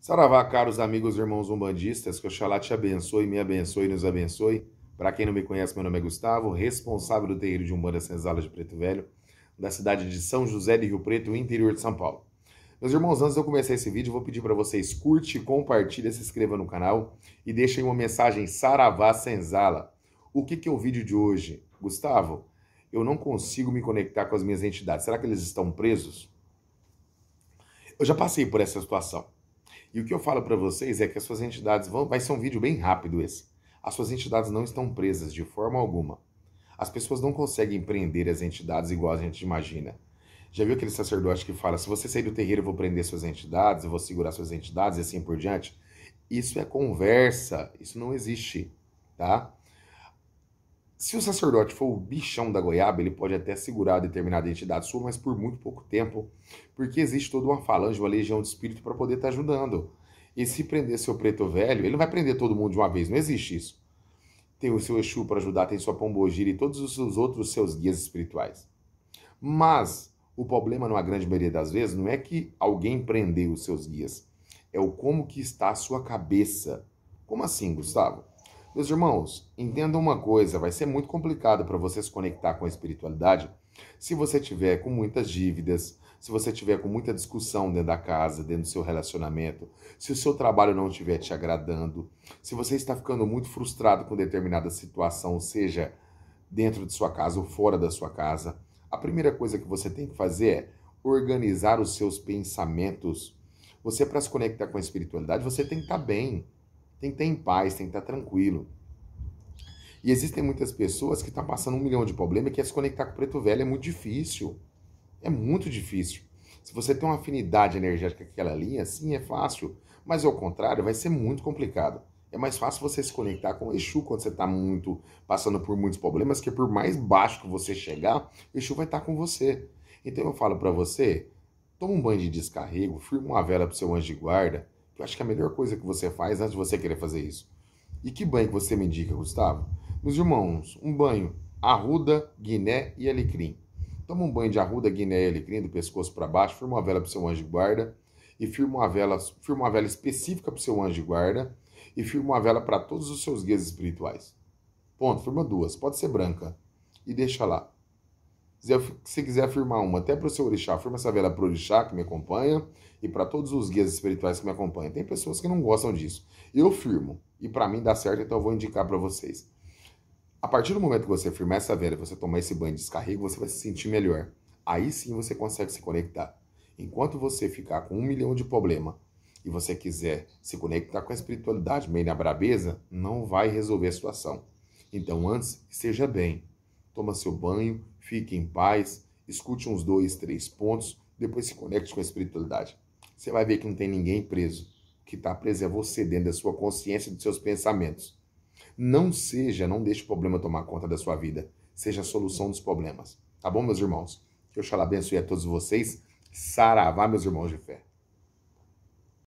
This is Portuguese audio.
Saravá, caros amigos e irmãos umbandistas, que Oxalá te abençoe, me abençoe e nos abençoe. Para quem não me conhece, meu nome é Gustavo, responsável do terreiro de Umbanda Senzala de Preto Velho, da cidade de São José de Rio Preto, interior de São Paulo. Meus irmãos, antes de eu começar esse vídeo, vou pedir para vocês curte, compartilhe, se inscreva no canal e deixem uma mensagem Saravá Senzala. O que, que é o vídeo de hoje? Gustavo, eu não consigo me conectar com as minhas entidades. Será que eles estão presos? Eu já passei por essa situação. E o que eu falo para vocês é que as suas entidades vão. Vai ser um vídeo bem rápido esse. As suas entidades não estão presas de forma alguma. As pessoas não conseguem prender as entidades igual a gente imagina. Já viu aquele sacerdote que fala: se você sair do terreiro, eu vou prender suas entidades, eu vou segurar suas entidades e assim por diante? Isso é conversa, isso não existe, tá? Se o sacerdote for o bichão da goiaba, ele pode até segurar determinada entidade sua, mas por muito pouco tempo, porque existe toda uma falange, uma legião de espírito para poder estar tá ajudando. E se prender seu preto velho, ele não vai prender todo mundo de uma vez, não existe isso. Tem o seu Exu para ajudar, tem sua Pombogira e todos os seus outros seus guias espirituais. Mas o problema, numa grande maioria das vezes, não é que alguém prendeu os seus guias, é o como que está a sua cabeça. Como assim, Gustavo? Meus irmãos, entendam uma coisa: vai ser muito complicado para você se conectar com a espiritualidade se você tiver com muitas dívidas, se você tiver com muita discussão dentro da casa, dentro do seu relacionamento, se o seu trabalho não estiver te agradando, se você está ficando muito frustrado com determinada situação, seja dentro de sua casa ou fora da sua casa, a primeira coisa que você tem que fazer é organizar os seus pensamentos. Você, para se conectar com a espiritualidade, você tem que estar tá bem. Tem que estar em paz, tem que estar tranquilo. E existem muitas pessoas que estão tá passando um milhão de problemas e que se conectar com o preto velho é muito difícil. É muito difícil. Se você tem uma afinidade energética com aquela linha, sim, é fácil. Mas ao contrário, vai ser muito complicado. É mais fácil você se conectar com o Exu quando você está muito passando por muitos problemas, que por mais baixo que você chegar, o Exu vai estar tá com você. Então eu falo para você, toma um banho de descarrego, firma uma vela para seu anjo de guarda, eu acho que a melhor coisa que você faz antes de você querer fazer isso. E que banho que você me indica, Gustavo? Meus irmãos, um banho arruda, guiné e alecrim. Toma um banho de arruda, guiné e alecrim do pescoço para baixo, firma uma vela para o seu anjo de guarda e firma uma vela, firma uma vela específica para o seu anjo de guarda e firma uma vela para todos os seus guias espirituais. Ponto, firma duas, pode ser branca e deixa lá se quiser afirmar uma, até para o seu orixá, afirma essa vela para o orixá que me acompanha e para todos os guias espirituais que me acompanham. Tem pessoas que não gostam disso. Eu firmo e para mim dá certo, então eu vou indicar para vocês. A partir do momento que você firmar essa vela, você tomar esse banho de descarrego, você vai se sentir melhor. Aí sim você consegue se conectar. Enquanto você ficar com um milhão de problema e você quiser se conectar com a espiritualidade meio na brabeza, não vai resolver a situação. Então antes, seja bem. Toma seu banho, fique em paz, escute uns dois, três pontos, depois se conecte com a espiritualidade. Você vai ver que não tem ninguém preso. O que está preso é você dentro da sua consciência, dos seus pensamentos. Não seja, não deixe o problema tomar conta da sua vida. Seja a solução dos problemas. Tá bom, meus irmãos? Que Oxalá abençoe a todos vocês. Saravá, meus irmãos de fé.